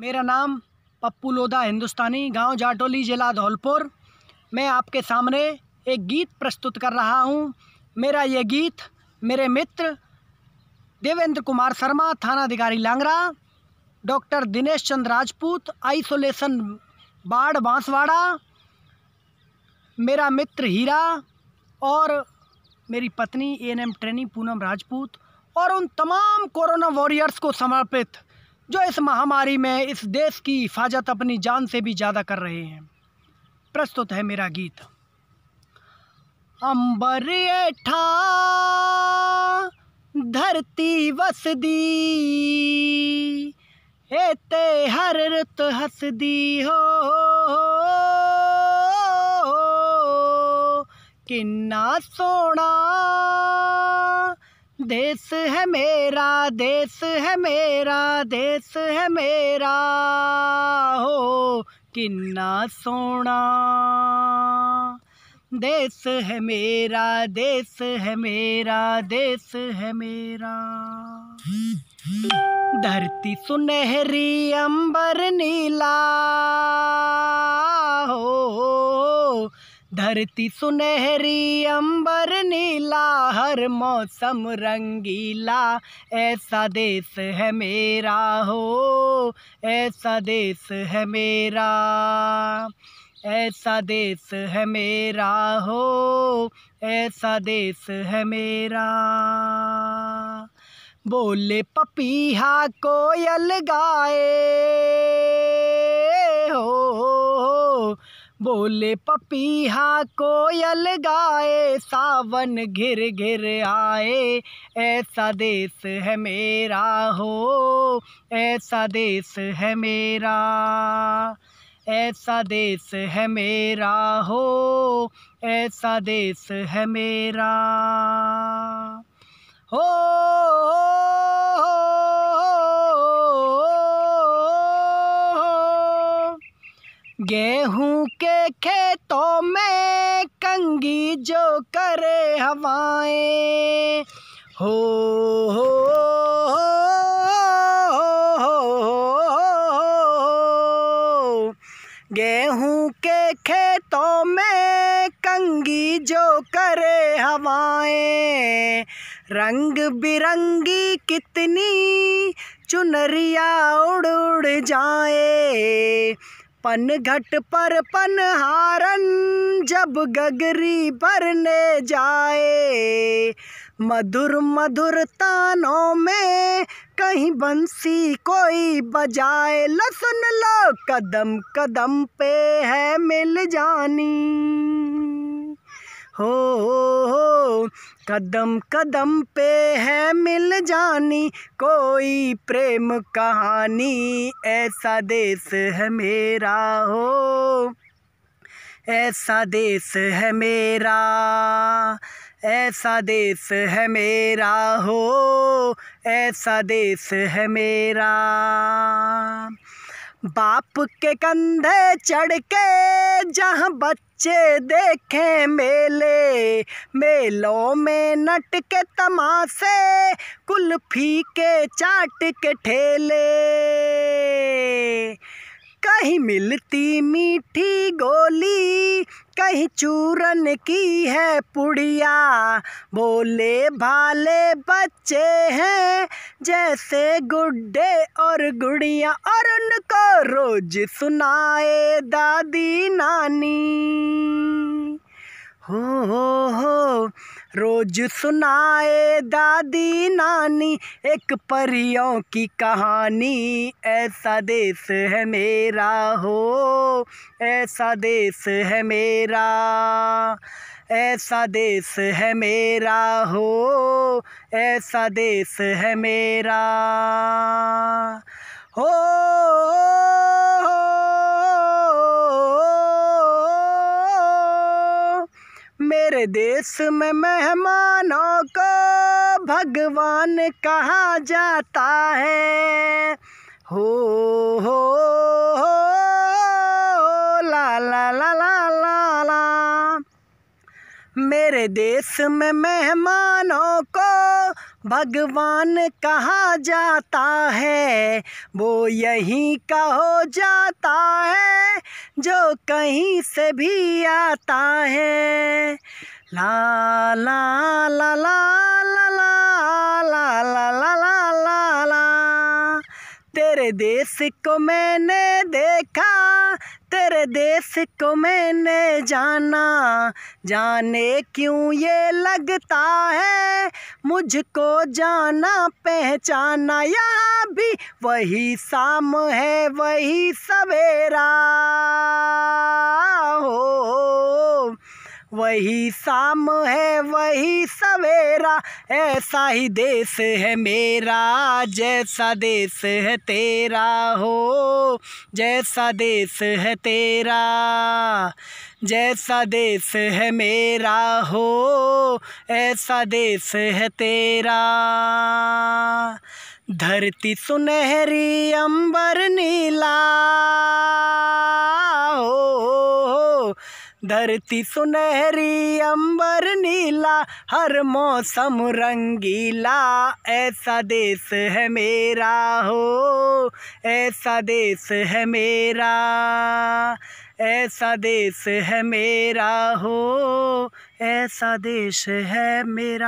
मेरा नाम पप्पू लोधा हिंदुस्तानी गांव जाटोली जिला धौलपुर मैं आपके सामने एक गीत प्रस्तुत कर रहा हूं मेरा ये गीत मेरे मित्र देवेंद्र कुमार शर्मा थाना अधिकारी लांगरा डॉक्टर दिनेश चंद्र राजपूत आइसोलेशन बाढ़ बांसवाड़ा मेरा मित्र हीरा और मेरी पत्नी N M training Poonam Rajput और उन तमाम कोरोना वॉरियर्स को समर्पित जो इस महामारी में इस देश की हिफाजत अपनी जान से भी ज़्यादा कर रहे हैं प्रस्तुत है मेरा गीत अंबर ठा धरती वसदी एते हर रुत हसदी हो किन्ना सोना देश है मेरा देश है मेरा देश है मेरा हो किन्ना सोना देश है मेरा देश है मेरा देश है मेरा धरती सुनहरी अंबर नीला हो धरती सुनहरी अंबर नीला हर मौसम रंगीला ऐसा देश है मेरा हो ऐसा देश है मेरा ऐसा देश है मेरा हो ऐसा देश है मेरा बोले पपीहा कोयल गाए हो बोले पपीहा कोयल गाए सावन घिर घिर आए ऐसा देश है मेरा हो ऐसा देश है मेरा ऐसा देश है मेरा हो ऐसा देश है मेरा हो गेहूं के खेतों में कंगी जो करे हवाएं हो हो गेहूं के खेतों में कंगी जो करे हवाएं रंग बिरंगी कितनी चुनरिया उड़ उड़ जाए पन घट पर पन हारन जब गगरी भरने जाए मधुर मधुर तानों में कहीं बंसी कोई बजाए लसन लो कदम कदम पे है मिल जानी हो, हो कदम कदम पे है मिल जानी कोई प्रेम कहानी ऐसा देश है मेरा हो ऐसा देश है मेरा ऐसा देश है मेरा हो ऐसा देश है मेरा बाप के कंधे चढ़ के जहाँ बच्चे देखें मेले मेलों में नट के तमाशे कुल्फी के चाट के ठेले कहीं मिलती मीठी गोली ही चूरन की है पुड़िया बोले भाले बच्चे हैं जैसे गुड्डे और गुड़िया और उनको रोज सुनाए दादी नानी हो हो हो रोज सुनाए दादी नानी एक परियों की कहानी ऐसा देश है मेरा हो ऐसा देश है मेरा ऐसा देश है मेरा हो ऐसा देश है मेरा हो तेरे देश में मेहमानों को भगवान कहा जाता है हो हो, मेरे देश में मेहमानों को भगवान कहा जाता है वो यहीं का हो जाता जो कहीं से भी आता है ला ला ला ला ला ला ला ला तेरे देश को मैंने देखा तेरे देश को मैंने जाना जाने क्यों ये लगता है मुझको जाना पहचाना यहाँ भी वही शाम है वही सवेरा हो वही शाम है वही सवेरा ऐसा ही देश है मेरा जैसा देश है तेरा हो जैसा देश है तेरा जैसा देश है मेरा हो ऐसा देश है तेरा धरती सुनहरी अंबर नीला धरती सुनहरी अंबर नीला हर मौसम रंगीला ऐसा देश है मेरा हो ऐसा देश है मेरा ऐसा देश है मेरा हो ऐसा देश है मेरा